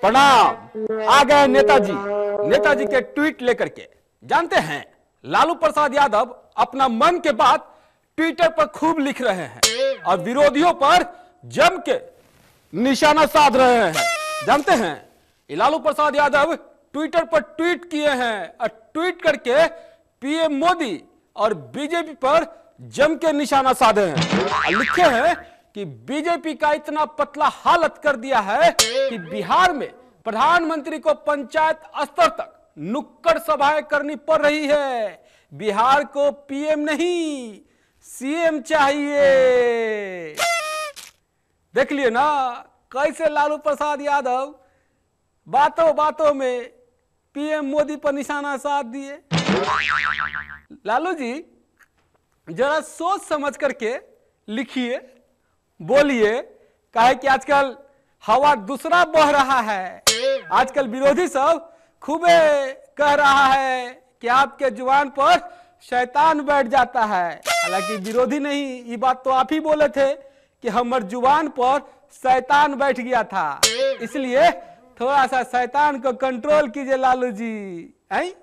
प्रणाम आ गए नेताजी नेताजी के ट्वीट लेकर के जानते हैं लालू प्रसाद यादव अपना मन के बात ट्विटर पर खूब लिख रहे हैं और विरोधियों पर जम के निशाना साध रहे हैं जानते हैं लालू प्रसाद यादव ट्विटर पर ट्वीट किए हैं और ट्वीट करके पीएम मोदी और बीजेपी पर जम के निशाना साधे हैं लिखे हैं कि बीजेपी का इतना पतला हालत कर दिया है कि बिहार में प्रधानमंत्री को पंचायत स्तर तक नुक्कड़ सभाएं करनी पड़ रही है बिहार को पीएम नहीं सीएम चाहिए देख लिए ना कैसे लालू प्रसाद यादव बातों बातों में पीएम मोदी पर निशाना साध दिए लालू जी जरा सोच समझ करके लिखिए बोलिए कहे कि आजकल हवा दूसरा बह रहा है आजकल विरोधी सब खूबे कह रहा है कि आपके जुबान पर शैतान बैठ जाता है हालांकि विरोधी नहीं ये बात तो आप ही बोले थे कि हमारे जुबान पर शैतान बैठ गया था इसलिए थोड़ा सा शैतान को कंट्रोल कीजिए लालू जी आई